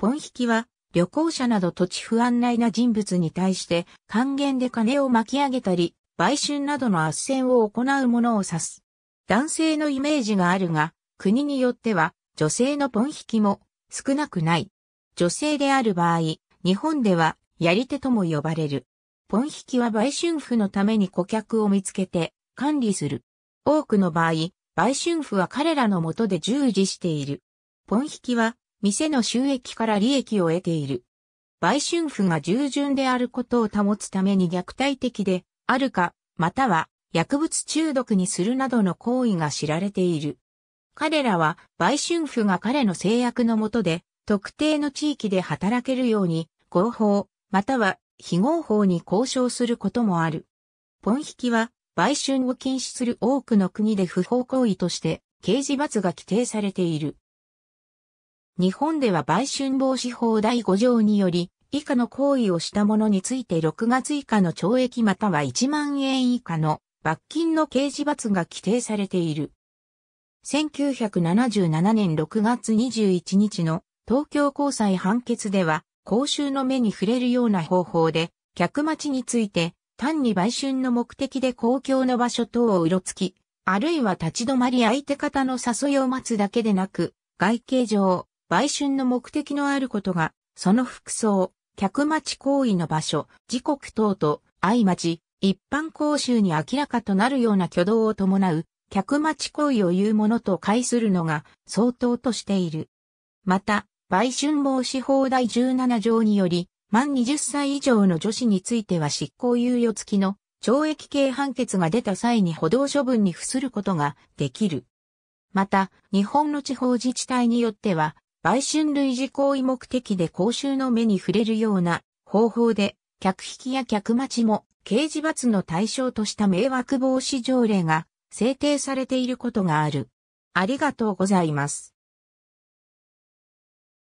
ポン引きは、旅行者など土地不安内な人物に対して、還元で金を巻き上げたり、売春などの斡旋を行うものを指す。男性のイメージがあるが、国によっては、女性のポン引きも少なくない。女性である場合、日本では、やり手とも呼ばれる。ポン引きは売春婦のために顧客を見つけて、管理する。多くの場合、売春婦は彼らの下で従事している。ポン引きは、店の収益から利益を得ている。売春婦が従順であることを保つために虐待的であるか、または薬物中毒にするなどの行為が知られている。彼らは売春婦が彼の制約の下で特定の地域で働けるように合法、または非合法に交渉することもある。ポン引きは売春を禁止する多くの国で不法行為として刑事罰が規定されている。日本では売春防止法第5条により、以下の行為をした者について6月以下の懲役または1万円以下の罰金の刑事罰が規定されている。1977年6月21日の東京高裁判決では、公衆の目に触れるような方法で、客待ちについて、単に売春の目的で公共の場所等をうろつき、あるいは立ち止まり相手方の誘いを待つだけでなく、外形上、売春の目的のあることが、その服装、客待ち行為の場所、時刻等と、相待ち、一般講習に明らかとなるような挙動を伴う、客待ち行為を言うものと解するのが相当としている。また、売春防止法第17条により、満20歳以上の女子については執行猶予付きの懲役刑判決が出た際に補導処分に付することができる。また、日本の地方自治体によっては、売春類似行為目的で公衆の目に触れるような方法で、客引きや客待ちも刑事罰の対象とした迷惑防止条例が制定されていることがある。ありがとうございます。